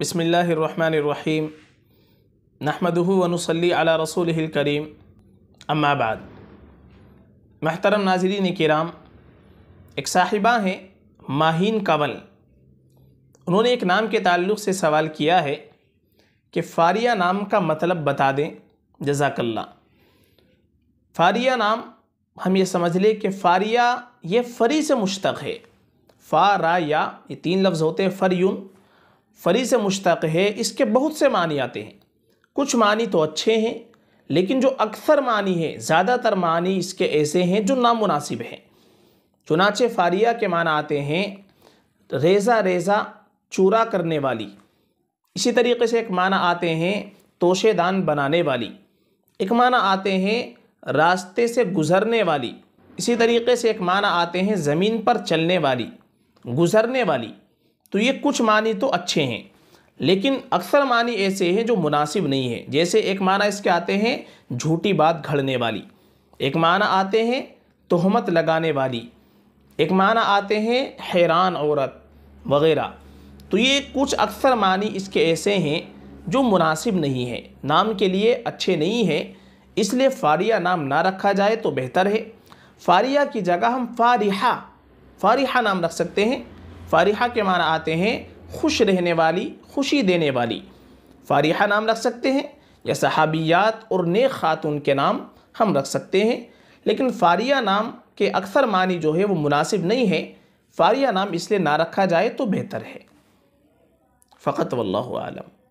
बसमीम नहमदनसली अला रसूल करीम अम्माबाद महतरम नाजरीन कराम एक साहिबा हैं माहीन कंवल उन्होंने एक नाम के ताल्लुक़ से सवाल किया है कि फ़ारिया नाम का मतलब बता दें जजाकल्ला फ़ारिया नाम हम ये समझ लें कि फ़ारिया ये फ़री से मुश्तक है फ़ारा या ये तीन लफ्ज़ होते हैं फ़रयुन फ़री से मुश्तक है इसके बहुत से मानी आते हैं कुछ मानी तो अच्छे हैं लेकिन जो अक्सर मानी है ज़्यादातर मानी इसके ऐसे हैं जो नामुनासिब हैं चुनाचे फारिया के माना आते हैं रेजा रेजा चूरा करने वाली इसी तरीके से एक माना आते हैं तोशेदान बनाने वाली एक माना आते हैं रास्ते से गुज़रने वाली इसी तरीके से एक माना आते हैं ज़मीन पर चलने वाली गुज़रने वाली तो ये कुछ मानी तो अच्छे हैं लेकिन अक्सर मानी ऐसे हैं जो मुनासिब नहीं है जैसे एक माना इसके आते हैं झूठी बात घड़ने वाली एक माना आते हैं तोहमत लगाने वाली एक माना आते हैं हैरान औरत वगैरह तो ये कुछ अक्सर मानी इसके ऐसे हैं जो मुनासिब नहीं है नाम के लिए अच्छे नहीं हैं इसलिए फारिया नाम ना रखा जाए तो बेहतर है फारिया की जगह हम फारिहा फारिहा नाम रख सकते हैं फ़ारिहा के माना आते हैं खुश रहने वाली खुशी देने वाली फ़ारिहा नाम रख सकते हैं या सहाबियात और नेक खातून के नाम हम रख सकते हैं लेकिन फ़ारिया नाम के अक्सर मानी जो है वो मुनासिब नहीं है फ़ारिया नाम इसलिए ना रखा जाए तो बेहतर है फ़कत वल्लम